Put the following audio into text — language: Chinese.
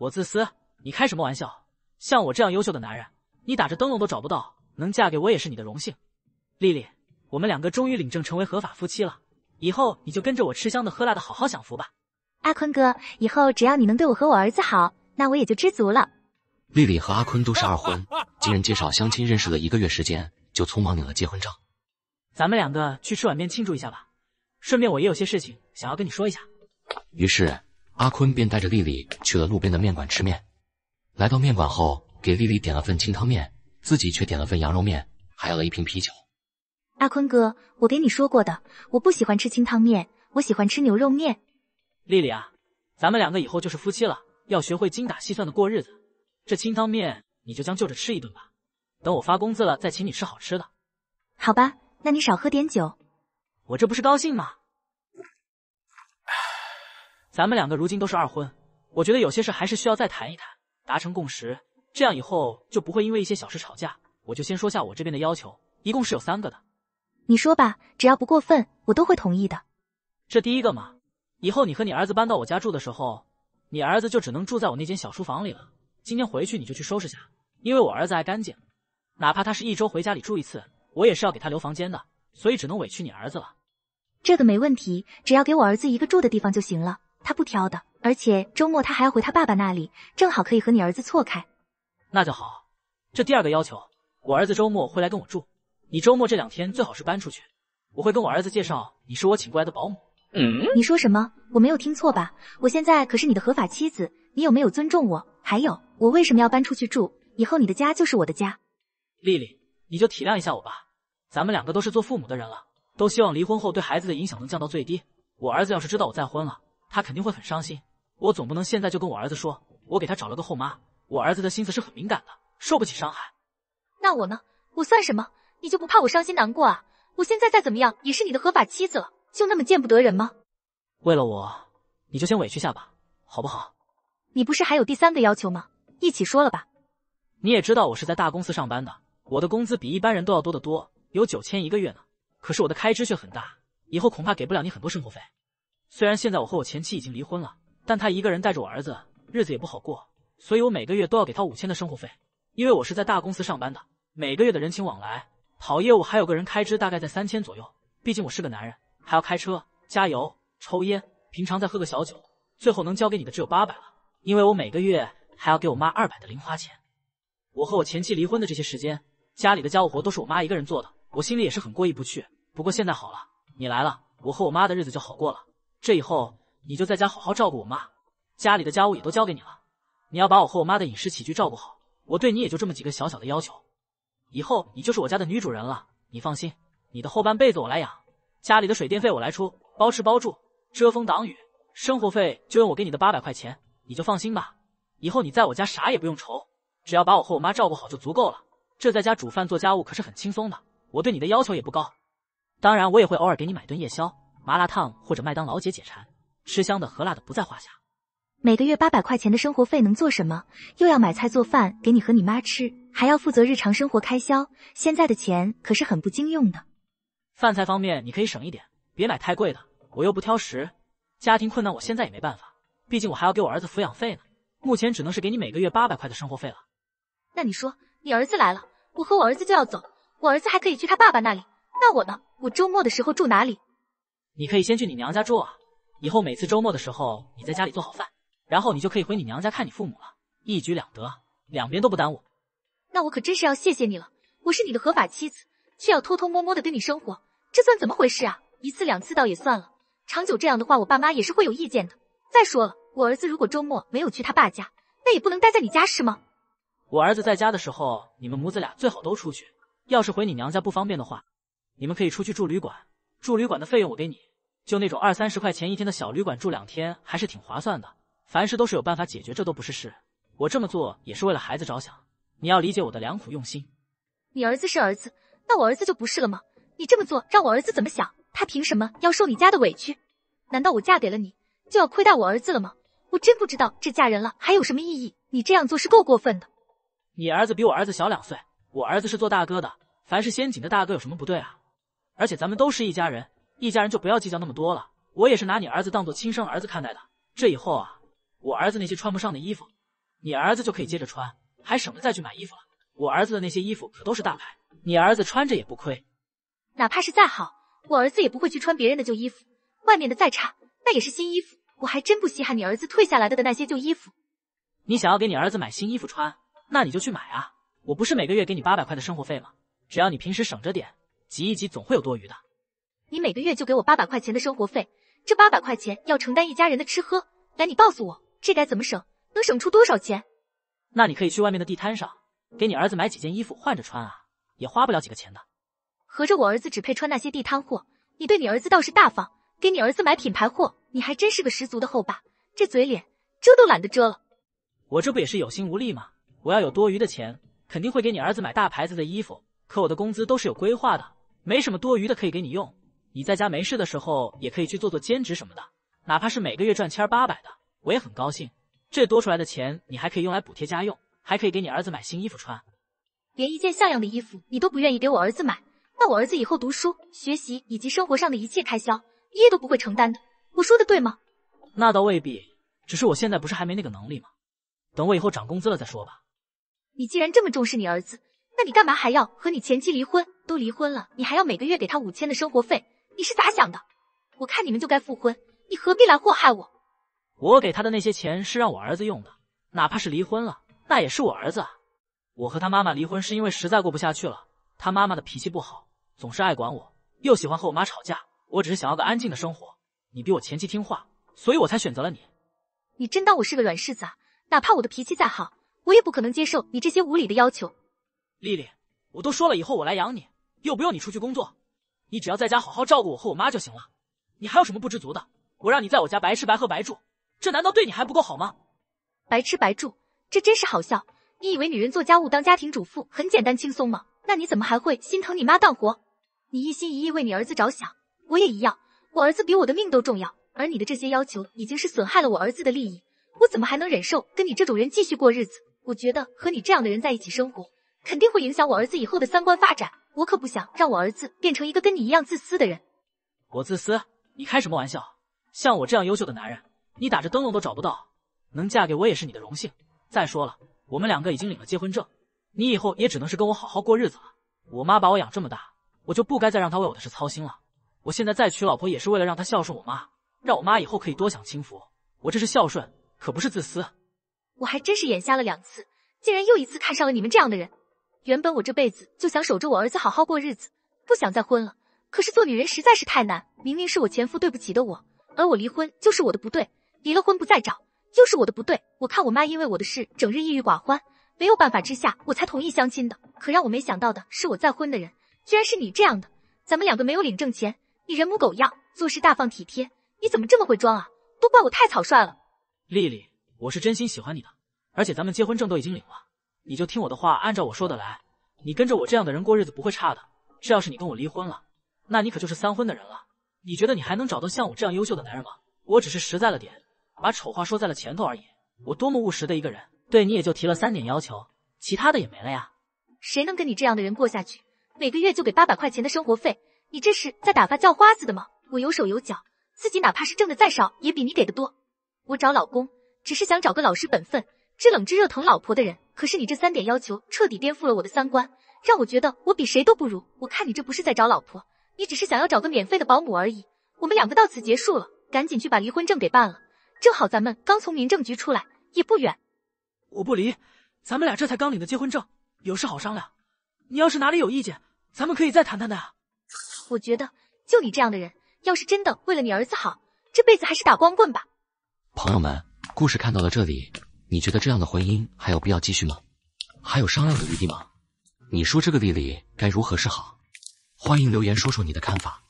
我自私，你开什么玩笑？像我这样优秀的男人，你打着灯笼都找不到，能嫁给我也是你的荣幸。丽丽，我们两个终于领证成为合法夫妻了，以后你就跟着我吃香的喝辣的，好好享福吧。阿坤哥，以后只要你能对我和我儿子好，那我也就知足了。丽丽和阿坤都是二婚，经人介绍相亲认识了一个月时间，就匆忙领了结婚证。咱们两个去吃碗面庆祝一下吧，顺便我也有些事情想要跟你说一下。于是。阿坤便带着丽丽去了路边的面馆吃面。来到面馆后，给丽丽点了份清汤面，自己却点了份羊肉面，还要了一瓶啤酒。阿坤哥，我给你说过的，我不喜欢吃清汤面，我喜欢吃牛肉面。丽丽啊，咱们两个以后就是夫妻了，要学会精打细算的过日子。这清汤面你就将就着吃一顿吧，等我发工资了再请你吃好吃的。好吧，那你少喝点酒。我这不是高兴吗？咱们两个如今都是二婚，我觉得有些事还是需要再谈一谈，达成共识，这样以后就不会因为一些小事吵架。我就先说下我这边的要求，一共是有三个的。你说吧，只要不过分，我都会同意的。这第一个嘛，以后你和你儿子搬到我家住的时候，你儿子就只能住在我那间小书房里了。今天回去你就去收拾下，因为我儿子爱干净，哪怕他是一周回家里住一次，我也是要给他留房间的，所以只能委屈你儿子了。这个没问题，只要给我儿子一个住的地方就行了。他不挑的，而且周末他还要回他爸爸那里，正好可以和你儿子错开。那就好。这第二个要求，我儿子周末会来跟我住，你周末这两天最好是搬出去。我会跟我儿子介绍你是我请过来的保姆。嗯，你说什么？我没有听错吧？我现在可是你的合法妻子，你有没有尊重我？还有，我为什么要搬出去住？以后你的家就是我的家。丽丽，你就体谅一下我吧。咱们两个都是做父母的人了，都希望离婚后对孩子的影响能降到最低。我儿子要是知道我再婚了。他肯定会很伤心，我总不能现在就跟我儿子说，我给他找了个后妈。我儿子的心思是很敏感的，受不起伤害。那我呢？我算什么？你就不怕我伤心难过啊？我现在再怎么样也是你的合法妻子了，就那么见不得人吗？为了我，你就先委屈下吧，好不好？你不是还有第三个要求吗？一起说了吧。你也知道我是在大公司上班的，我的工资比一般人都要多得多，有九千一个月呢。可是我的开支却很大，以后恐怕给不了你很多生活费。虽然现在我和我前妻已经离婚了，但她一个人带着我儿子，日子也不好过，所以我每个月都要给她五千的生活费。因为我是在大公司上班的，每个月的人情往来、跑业务还有个人开支，大概在三千左右。毕竟我是个男人，还要开车、加油、抽烟，平常再喝个小酒，最后能交给你的只有八百了。因为我每个月还要给我妈二百的零花钱。我和我前妻离婚的这些时间，家里的家务活都是我妈一个人做的，我心里也是很过意不去。不过现在好了，你来了，我和我妈的日子就好过了。这以后你就在家好好照顾我妈，家里的家务也都交给你了。你要把我和我妈的饮食起居照顾好。我对你也就这么几个小小的要求。以后你就是我家的女主人了，你放心，你的后半辈子我来养，家里的水电费我来出，包吃包住，遮风挡雨，生活费就用我给你的八百块钱，你就放心吧。以后你在我家啥也不用愁，只要把我和我妈照顾好就足够了。这在家煮饭做家务可是很轻松的，我对你的要求也不高。当然我也会偶尔给你买顿夜宵。麻辣烫或者麦当劳解解馋，吃香的喝辣的不在话下。每个月八百块钱的生活费能做什么？又要买菜做饭给你和你妈吃，还要负责日常生活开销，现在的钱可是很不经用的。饭菜方面你可以省一点，别买太贵的，我又不挑食。家庭困难，我现在也没办法，毕竟我还要给我儿子抚养费呢。目前只能是给你每个月八百块的生活费了。那你说，你儿子来了，我和我儿子就要走，我儿子还可以去他爸爸那里，那我呢？我周末的时候住哪里？你可以先去你娘家住啊，以后每次周末的时候你在家里做好饭，然后你就可以回你娘家看你父母了，一举两得，两边都不耽误。那我可真是要谢谢你了。我是你的合法妻子，却要偷偷摸摸的跟你生活，这算怎么回事啊？一次两次倒也算了，长久这样的话，我爸妈也是会有意见的。再说了，我儿子如果周末没有去他爸家，那也不能待在你家是吗？我儿子在家的时候，你们母子俩最好都出去。要是回你娘家不方便的话，你们可以出去住旅馆，住旅馆的费用我给你。就那种二三十块钱一天的小旅馆住两天还是挺划算的。凡事都是有办法解决，这都不是事。我这么做也是为了孩子着想，你要理解我的良苦用心。你儿子是儿子，那我儿子就不是了吗？你这么做让我儿子怎么想？他凭什么要受你家的委屈？难道我嫁给了你就要亏待我儿子了吗？我真不知道这嫁人了还有什么意义。你这样做是够过分的。你儿子比我儿子小两岁，我儿子是做大哥的，凡是先紧着大哥有什么不对啊？而且咱们都是一家人。一家人就不要计较那么多了。我也是拿你儿子当做亲生儿子看待的。这以后啊，我儿子那些穿不上的衣服，你儿子就可以接着穿，还省得再去买衣服了。我儿子的那些衣服可都是大牌，你儿子穿着也不亏。哪怕是再好，我儿子也不会去穿别人的旧衣服。外面的再差，那也是新衣服。我还真不稀罕你儿子退下来的的那些旧衣服。你想要给你儿子买新衣服穿，那你就去买啊。我不是每个月给你八百块的生活费吗？只要你平时省着点，挤一挤总会有多余的。你每个月就给我八百块钱的生活费，这八百块钱要承担一家人的吃喝。来，你告诉我，这该怎么省？能省出多少钱？那你可以去外面的地摊上，给你儿子买几件衣服换着穿啊，也花不了几个钱的。合着我儿子只配穿那些地摊货？你对你儿子倒是大方，给你儿子买品牌货，你还真是个十足的后爸。这嘴脸，遮都懒得遮了。我这不也是有心无力吗？我要有多余的钱，肯定会给你儿子买大牌子的衣服。可我的工资都是有规划的，没什么多余的可以给你用。你在家没事的时候，也可以去做做兼职什么的，哪怕是每个月赚千八百的，我也很高兴。这多出来的钱，你还可以用来补贴家用，还可以给你儿子买新衣服穿。连一件像样的衣服你都不愿意给我儿子买，那我儿子以后读书、学习以及生活上的一切开销，爷爷都不会承担的。我说的对吗？那倒未必，只是我现在不是还没那个能力吗？等我以后涨工资了再说吧。你既然这么重视你儿子，那你干嘛还要和你前妻离婚？都离婚了，你还要每个月给他五千的生活费？你是咋想的？我看你们就该复婚，你何必来祸害我？我给他的那些钱是让我儿子用的，哪怕是离婚了，那也是我儿子。啊。我和他妈妈离婚是因为实在过不下去了，他妈妈的脾气不好，总是爱管我，又喜欢和我妈吵架。我只是想要个安静的生活。你比我前妻听话，所以我才选择了你。你真当我是个软柿子？啊？哪怕我的脾气再好，我也不可能接受你这些无理的要求。丽丽，我都说了，以后我来养你，又不用你出去工作。你只要在家好好照顾我和我妈就行了，你还有什么不知足的？我让你在我家白吃白喝白住，这难道对你还不够好吗？白吃白住，这真是好笑。你以为女人做家务当家庭主妇很简单轻松吗？那你怎么还会心疼你妈干活？你一心一意为你儿子着想，我也一样，我儿子比我的命都重要。而你的这些要求已经是损害了我儿子的利益，我怎么还能忍受跟你这种人继续过日子？我觉得和你这样的人在一起生活，肯定会影响我儿子以后的三观发展。我可不想让我儿子变成一个跟你一样自私的人。我自私？你开什么玩笑？像我这样优秀的男人，你打着灯笼都找不到。能嫁给我也是你的荣幸。再说了，我们两个已经领了结婚证，你以后也只能是跟我好好过日子了。我妈把我养这么大，我就不该再让她为我的事操心了。我现在再娶老婆，也是为了让她孝顺我妈，让我妈以后可以多享清福。我这是孝顺，可不是自私。我还真是眼瞎了两次，竟然又一次看上了你们这样的人。原本我这辈子就想守着我儿子好好过日子，不想再婚了。可是做女人实在是太难，明明是我前夫对不起的我，而我离婚就是我的不对，离了婚不再找就是我的不对。我看我妈因为我的事整日抑郁寡欢，没有办法之下我才同意相亲的。可让我没想到的是，我再婚的人居然是你这样的。咱们两个没有领证前，你人模狗样，做事大方体贴，你怎么这么会装啊？都怪我太草率了。丽丽，我是真心喜欢你的，而且咱们结婚证都已经领了。你就听我的话，按照我说的来。你跟着我这样的人过日子不会差的。这要是你跟我离婚了，那你可就是三婚的人了。你觉得你还能找到像我这样优秀的男人吗？我只是实在了点，把丑话说在了前头而已。我多么务实的一个人，对你也就提了三点要求，其他的也没了呀。谁能跟你这样的人过下去？每个月就给八百块钱的生活费，你这是在打发叫花子的吗？我有手有脚，自己哪怕是挣的再少，也比你给的多。我找老公只是想找个老实本分。知冷知热、疼老婆的人，可是你这三点要求彻底颠覆了我的三观，让我觉得我比谁都不如。我看你这不是在找老婆，你只是想要找个免费的保姆而已。我们两个到此结束了，赶紧去把离婚证给办了。正好咱们刚从民政局出来，也不远。我不离，咱们俩这才刚领的结婚证，有事好商量。你要是哪里有意见，咱们可以再谈谈的啊。我觉得，就你这样的人，要是真的为了你儿子好，这辈子还是打光棍吧。朋友们，故事看到了这里。你觉得这样的婚姻还有必要继续吗？还有商量的余地吗？你说这个莉莉该如何是好？欢迎留言说说你的看法。